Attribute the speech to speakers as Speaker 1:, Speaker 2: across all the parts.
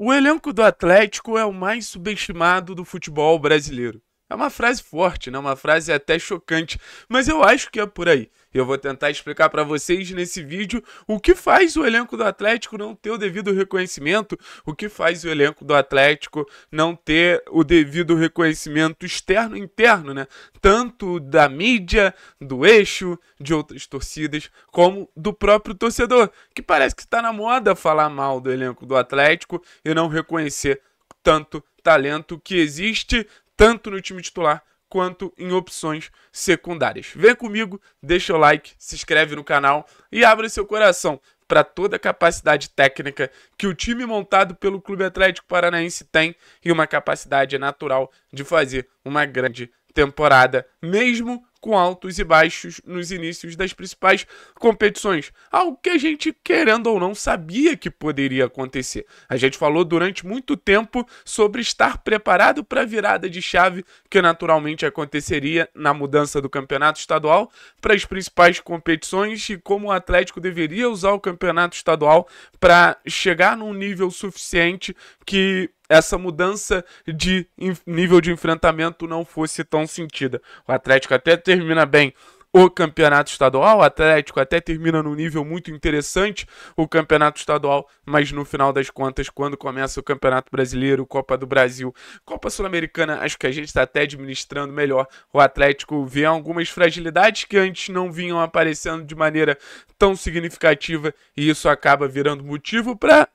Speaker 1: O elenco do Atlético é o mais subestimado do futebol brasileiro. É uma frase forte, né? Uma frase até chocante, mas eu acho que é por aí. Eu vou tentar explicar para vocês nesse vídeo o que faz o elenco do Atlético não ter o devido reconhecimento, o que faz o elenco do Atlético não ter o devido reconhecimento externo e interno, né? Tanto da mídia, do eixo, de outras torcidas, como do próprio torcedor, que parece que está na moda falar mal do elenco do Atlético e não reconhecer tanto talento que existe, tanto no time titular quanto em opções secundárias. Vem comigo, deixa o like, se inscreve no canal e abre seu coração para toda a capacidade técnica que o time montado pelo Clube Atlético Paranaense tem e uma capacidade natural de fazer uma grande temporada, mesmo com altos e baixos nos inícios das principais competições. Algo que a gente, querendo ou não, sabia que poderia acontecer. A gente falou durante muito tempo sobre estar preparado para a virada de chave que naturalmente aconteceria na mudança do campeonato estadual para as principais competições e como o Atlético deveria usar o campeonato estadual para chegar num nível suficiente que essa mudança de nível de enfrentamento não fosse tão sentida. O Atlético até termina bem o campeonato estadual. O Atlético até termina num nível muito interessante o campeonato estadual, mas no final das contas, quando começa o Campeonato Brasileiro, Copa do Brasil, Copa Sul-Americana, acho que a gente está até administrando melhor. O Atlético vê algumas fragilidades que antes não vinham aparecendo de maneira tão significativa e isso acaba virando motivo para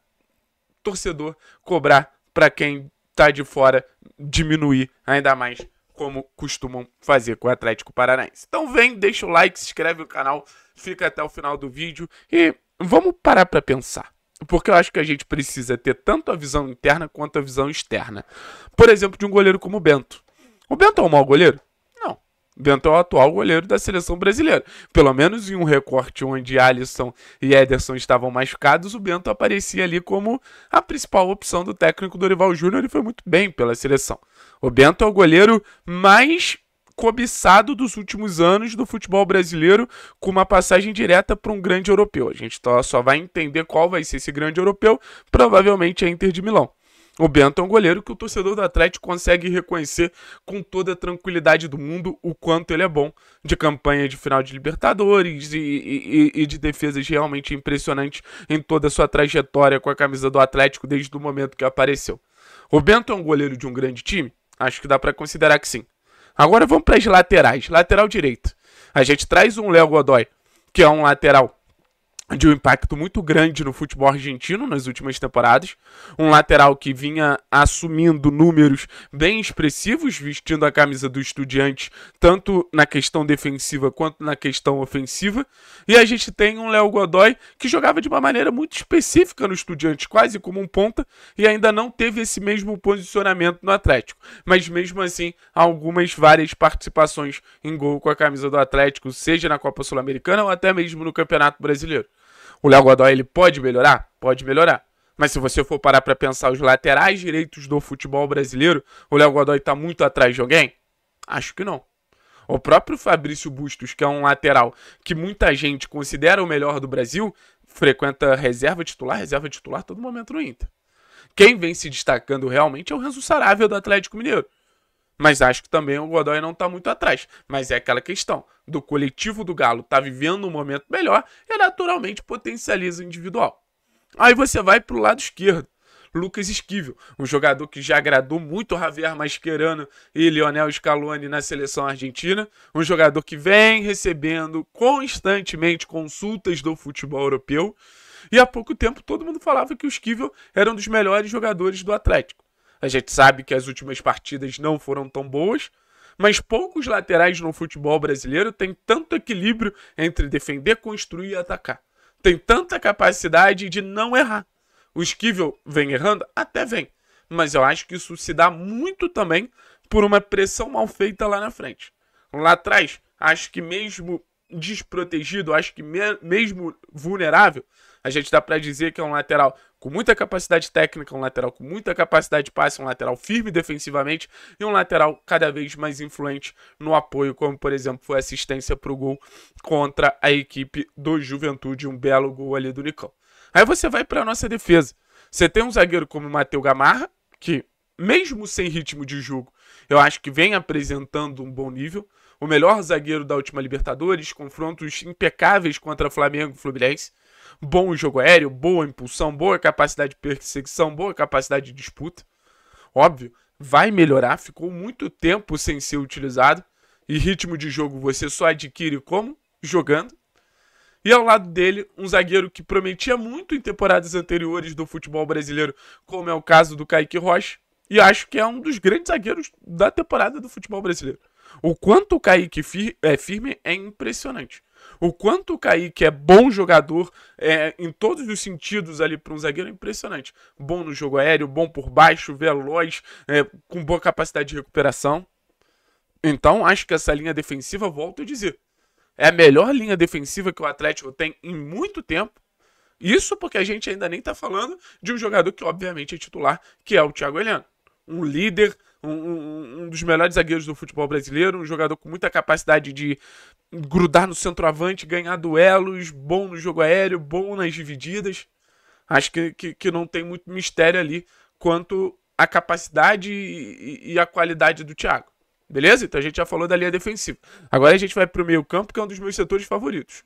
Speaker 1: torcedor cobrar para quem tá de fora diminuir ainda mais como costumam fazer com o Atlético Paranaense. Então vem, deixa o like, se inscreve no canal, fica até o final do vídeo e vamos parar para pensar. Porque eu acho que a gente precisa ter tanto a visão interna quanto a visão externa. Por exemplo, de um goleiro como o Bento. O Bento é um mau goleiro? Bento é o atual goleiro da seleção brasileira. Pelo menos em um recorte onde Alisson e Ederson estavam machucados, o Bento aparecia ali como a principal opção do técnico Dorival Júnior. Ele foi muito bem pela seleção. O Bento é o goleiro mais cobiçado dos últimos anos do futebol brasileiro, com uma passagem direta para um grande europeu. A gente só vai entender qual vai ser esse grande europeu, provavelmente a Inter de Milão. O Bento é um goleiro que o torcedor do Atlético consegue reconhecer com toda a tranquilidade do mundo o quanto ele é bom de campanha de final de Libertadores e, e, e de defesas realmente impressionantes em toda a sua trajetória com a camisa do Atlético desde o momento que apareceu. O Bento é um goleiro de um grande time? Acho que dá para considerar que sim. Agora vamos para as laterais. Lateral direito. A gente traz um Léo Godoy, que é um lateral de um impacto muito grande no futebol argentino nas últimas temporadas. Um lateral que vinha assumindo números bem expressivos, vestindo a camisa do Estudiantes, tanto na questão defensiva quanto na questão ofensiva. E a gente tem um Léo Godoy que jogava de uma maneira muito específica no Estudiantes, quase como um ponta, e ainda não teve esse mesmo posicionamento no Atlético. Mas mesmo assim, algumas várias participações em gol com a camisa do Atlético, seja na Copa Sul-Americana ou até mesmo no Campeonato Brasileiro. O Léo Godoy ele pode melhorar? Pode melhorar. Mas se você for parar para pensar os laterais direitos do futebol brasileiro, o Léo Godoy está muito atrás de alguém? Acho que não. O próprio Fabrício Bustos, que é um lateral que muita gente considera o melhor do Brasil, frequenta reserva titular, reserva titular todo momento no Inter. Quem vem se destacando realmente é o Renzo Sarável do Atlético Mineiro. Mas acho que também o Godoy não está muito atrás. Mas é aquela questão do coletivo do Galo tá vivendo um momento melhor e é naturalmente potencializa o individual. Aí você vai para o lado esquerdo. Lucas Esquivel, um jogador que já agradou muito Javier Mascherano e Lionel Scaloni na seleção argentina, um jogador que vem recebendo constantemente consultas do futebol europeu, e há pouco tempo todo mundo falava que o Esquivel era um dos melhores jogadores do Atlético. A gente sabe que as últimas partidas não foram tão boas, mas poucos laterais no futebol brasileiro têm tanto equilíbrio entre defender, construir e atacar. Tem tanta capacidade de não errar. O Esquivel vem errando? Até vem. Mas eu acho que isso se dá muito também por uma pressão mal feita lá na frente. Lá atrás, acho que mesmo desprotegido, acho que me mesmo vulnerável, a gente dá para dizer que é um lateral com muita capacidade técnica, um lateral com muita capacidade de passe, um lateral firme defensivamente e um lateral cada vez mais influente no apoio, como por exemplo foi assistência para o gol contra a equipe do Juventude, um belo gol ali do Nicão. Aí você vai para a nossa defesa. Você tem um zagueiro como o Matheus Gamarra, que mesmo sem ritmo de jogo, eu acho que vem apresentando um bom nível. O melhor zagueiro da última Libertadores, confrontos impecáveis contra Flamengo e Fluminense bom jogo aéreo, boa impulsão, boa capacidade de perseguição, boa capacidade de disputa. Óbvio, vai melhorar, ficou muito tempo sem ser utilizado. E ritmo de jogo você só adquire como? Jogando. E ao lado dele, um zagueiro que prometia muito em temporadas anteriores do futebol brasileiro, como é o caso do Kaique Rocha, e acho que é um dos grandes zagueiros da temporada do futebol brasileiro. O quanto o Kaique fir é firme é impressionante. O quanto o Kaique é bom jogador é, em todos os sentidos ali para um zagueiro é impressionante. Bom no jogo aéreo, bom por baixo, veloz, é, com boa capacidade de recuperação. Então, acho que essa linha defensiva, volto a dizer, é a melhor linha defensiva que o Atlético tem em muito tempo. Isso porque a gente ainda nem está falando de um jogador que, obviamente, é titular, que é o Thiago Heleno. Um líder um, um, dos melhores zagueiros do futebol brasileiro, um jogador com muita capacidade de grudar no centroavante, ganhar duelos, bom no jogo aéreo, bom nas divididas. Acho que, que, que não tem muito mistério ali quanto à capacidade e, e a qualidade do Thiago. Beleza? Então a gente já falou da linha defensiva. Agora a gente vai para o meio campo, que é um dos meus setores favoritos.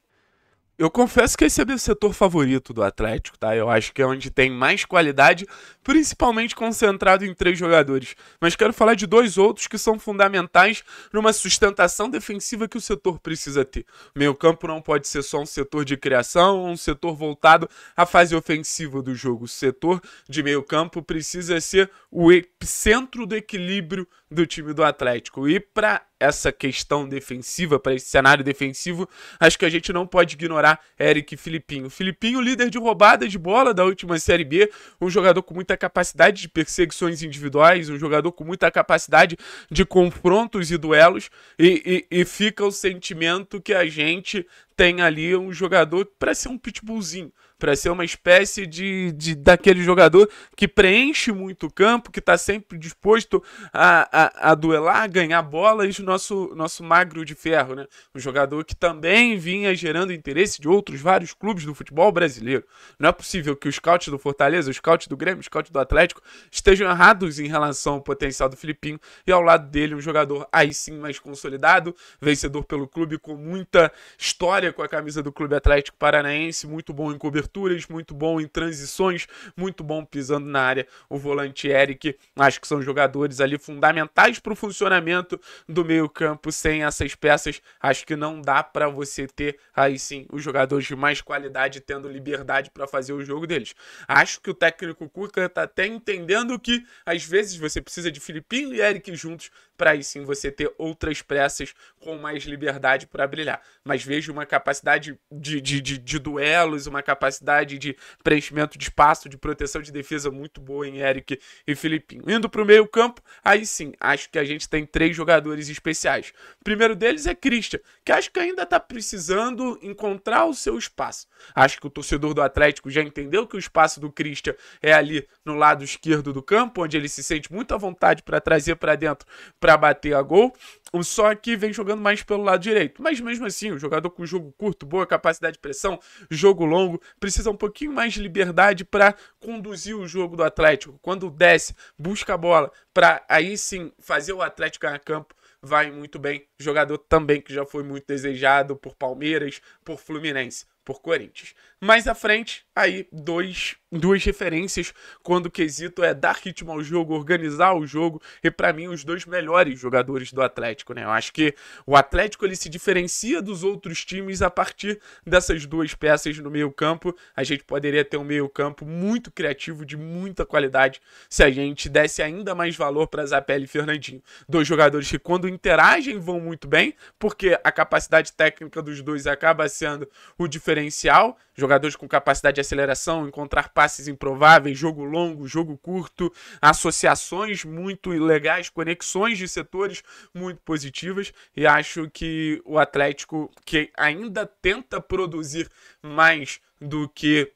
Speaker 1: Eu confesso que esse é meu setor favorito do Atlético, tá? Eu acho que é onde tem mais qualidade, principalmente concentrado em três jogadores. Mas quero falar de dois outros que são fundamentais numa sustentação defensiva que o setor precisa ter. meio campo não pode ser só um setor de criação, um setor voltado à fase ofensiva do jogo. O setor de meio campo precisa ser o centro do equilíbrio do time do Atlético. E para essa questão defensiva, para esse cenário defensivo, acho que a gente não pode ignorar Eric Filipinho. Filipinho, líder de roubada de bola da última Série B, um jogador com muita capacidade de perseguições individuais, um jogador com muita capacidade de confrontos e duelos, e, e, e fica o sentimento que a gente tem ali um jogador para ser um pitbullzinho, para ser uma espécie de, de daquele jogador que preenche muito o campo, que está sempre disposto a, a, a duelar, ganhar bolas, nosso nosso magro de ferro, né? Um jogador que também vinha gerando interesse de outros vários clubes do futebol brasileiro. Não é possível que os scouts do Fortaleza, os scouts do Grêmio, os scouts do Atlético estejam errados em relação ao potencial do Filipinho e ao lado dele um jogador aí sim mais consolidado, vencedor pelo clube com muita história história com a camisa do Clube Atlético Paranaense, muito bom em coberturas, muito bom em transições, muito bom pisando na área. O volante Eric, acho que são jogadores ali fundamentais para o funcionamento do meio-campo. Sem essas peças, acho que não dá para você ter aí sim os jogadores de mais qualidade tendo liberdade para fazer o jogo deles. Acho que o técnico Cuca está até entendendo que às vezes você precisa de Filipinho e Eric juntos para aí sim você ter outras peças com mais liberdade para brilhar. Mas vejo uma capacidade de, de, de, de, duelos, uma capacidade de preenchimento de espaço, de proteção de defesa muito boa em Eric e Filipinho. Indo para o meio campo, aí sim, acho que a gente tem três jogadores especiais. O primeiro deles é Christian, que acho que ainda está precisando encontrar o seu espaço. Acho que o torcedor do Atlético já entendeu que o espaço do Christian é ali no lado esquerdo do campo, onde ele se sente muito à vontade para trazer para dentro, para bater a gol. O só que vem jogando mais pelo lado direito. Mas mesmo assim, o jogador com jogo curto, boa capacidade de pressão, jogo longo, precisa um pouquinho mais de liberdade para conduzir o jogo do Atlético. Quando desce, busca a bola para aí sim fazer o Atlético ganhar campo vai muito bem. Jogador também que já foi muito desejado por Palmeiras, por Fluminense, por Corinthians. Mais à frente, aí, dois, duas referências quando o quesito é dar ritmo ao jogo, organizar o jogo, e para mim, os dois melhores jogadores do Atlético, né? Eu acho que o Atlético ele se diferencia dos outros times a partir dessas duas peças no meio-campo. A gente poderia ter um meio-campo muito criativo, de muita qualidade, se a gente desse ainda mais valor para Zapelli e Fernandinho. Dois jogadores que, quando interagem, vão muito bem, porque a capacidade técnica dos dois acaba sendo o diferencial. Jogadores com capacidade de aceleração, encontrar passes improváveis, jogo longo, jogo curto, associações muito legais, conexões de setores muito positivas. E acho que o Atlético, que ainda tenta produzir mais do que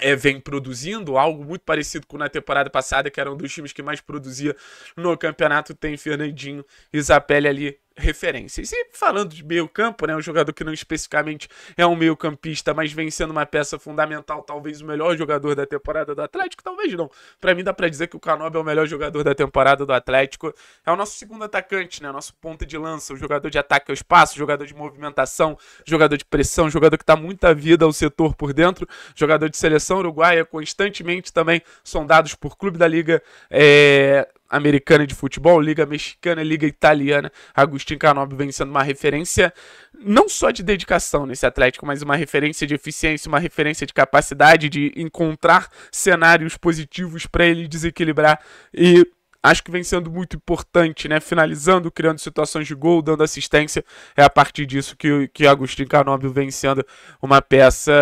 Speaker 1: é, vem produzindo, algo muito parecido com na temporada passada, que era um dos times que mais produzia no campeonato, tem Fernandinho e Zapelli ali referências. E falando de meio campo, né, um jogador que não especificamente é um meio campista, mas vem sendo uma peça fundamental, talvez o melhor jogador da temporada do Atlético, talvez não. Para mim dá para dizer que o Canob é o melhor jogador da temporada do Atlético. É o nosso segundo atacante, né, nosso ponta de lança, o jogador de ataque ao espaço, jogador de movimentação, jogador de pressão, jogador que está muita vida ao setor por dentro, jogador de seleção uruguaia, constantemente também sondados por clube da liga, é Americana de Futebol, Liga Mexicana, Liga Italiana. Agustin Canobi vem sendo uma referência não só de dedicação nesse Atlético, mas uma referência de eficiência, uma referência de capacidade de encontrar cenários positivos para ele desequilibrar e acho que vem sendo muito importante, né? Finalizando, criando situações de gol, dando assistência. É a partir disso que, que Agostinho Canóbio vem sendo uma peça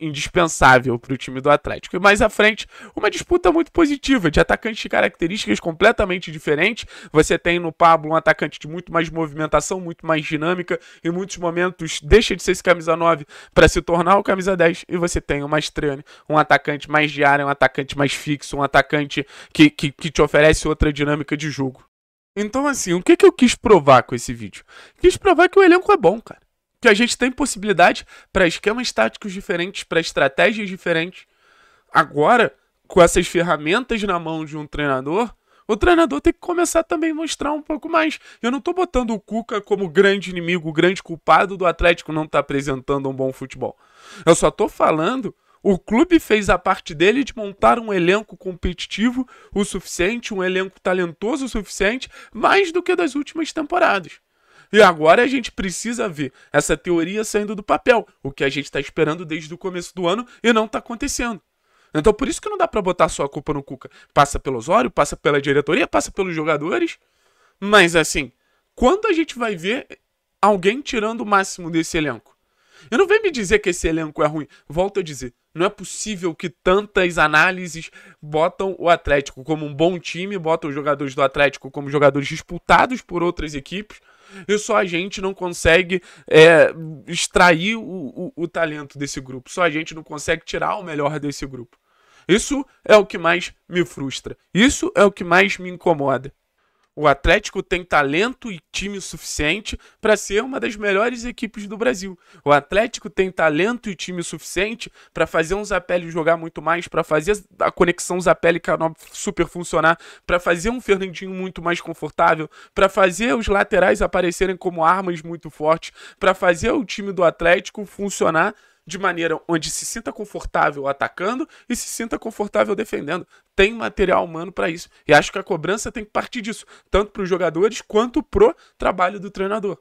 Speaker 1: indispensável para o time do Atlético. E mais à frente, uma disputa muito positiva, de atacantes de características completamente diferentes. Você tem no Pablo um atacante de muito mais movimentação, muito mais dinâmica, em muitos momentos deixa de ser esse camisa 9 para se tornar o camisa 10. E você tem o Mastriani, um atacante mais de área, um atacante mais fixo, um atacante que, que, que te oferece outras dinâmica de jogo. Então, assim, o que, que eu quis provar com esse vídeo? Quis provar que o elenco é bom, cara. Que a gente tem possibilidade para esquemas táticos diferentes, para estratégias diferentes. Agora, com essas ferramentas na mão de um treinador, o treinador tem que começar também a mostrar um pouco mais. Eu não tô botando o Cuca como grande inimigo, grande culpado do Atlético não estar tá apresentando um bom futebol. Eu só tô falando o clube fez a parte dele de montar um elenco competitivo o suficiente, um elenco talentoso o suficiente, mais do que das últimas temporadas. E agora a gente precisa ver essa teoria saindo do papel, o que a gente está esperando desde o começo do ano e não está acontecendo. Então por isso que não dá para botar só a culpa no Cuca. Passa pelo Osório, passa pela diretoria, passa pelos jogadores. Mas assim, quando a gente vai ver alguém tirando o máximo desse elenco? E não vem me dizer que esse elenco é ruim. Volto a dizer, não é possível que tantas análises botam o Atlético como um bom time, botam os jogadores do Atlético como jogadores disputados por outras equipes, e só a gente não consegue é, extrair o, o, o talento desse grupo, só a gente não consegue tirar o melhor desse grupo. Isso é o que mais me frustra, isso é o que mais me incomoda. O Atlético tem talento e time suficiente para ser uma das melhores equipes do Brasil. O Atlético tem talento e time suficiente para fazer um Zapelli jogar muito mais, para fazer a conexão Zapelli Canop super funcionar, para fazer um Fernandinho muito mais confortável, para fazer os laterais aparecerem como armas muito fortes, para fazer o time do Atlético funcionar de maneira onde se sinta confortável atacando e se sinta confortável defendendo. Tem material humano para isso. E acho que a cobrança tem que partir disso, tanto para os jogadores quanto pro trabalho do treinador.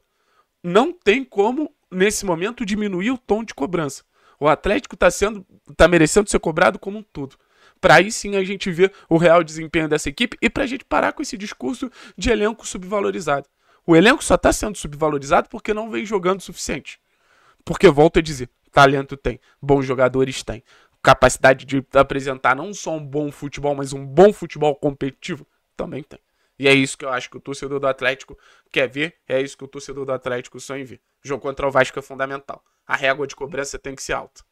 Speaker 1: Não tem como, nesse momento, diminuir o tom de cobrança. O Atlético está sendo, está merecendo ser cobrado como um todo para aí sim a gente ver o real desempenho dessa equipe e para a gente parar com esse discurso de elenco subvalorizado. O elenco só está sendo subvalorizado porque não vem jogando o suficiente. Porque, volto a dizer, Talento tem, bons jogadores tem. Capacidade de apresentar não só um bom futebol, mas um bom futebol competitivo também tem. E é isso que eu acho que o torcedor do Atlético quer ver, é isso que o torcedor do Atlético sonha em ver. O jogo contra o Vasco é fundamental. A régua de cobrança tem que ser alta.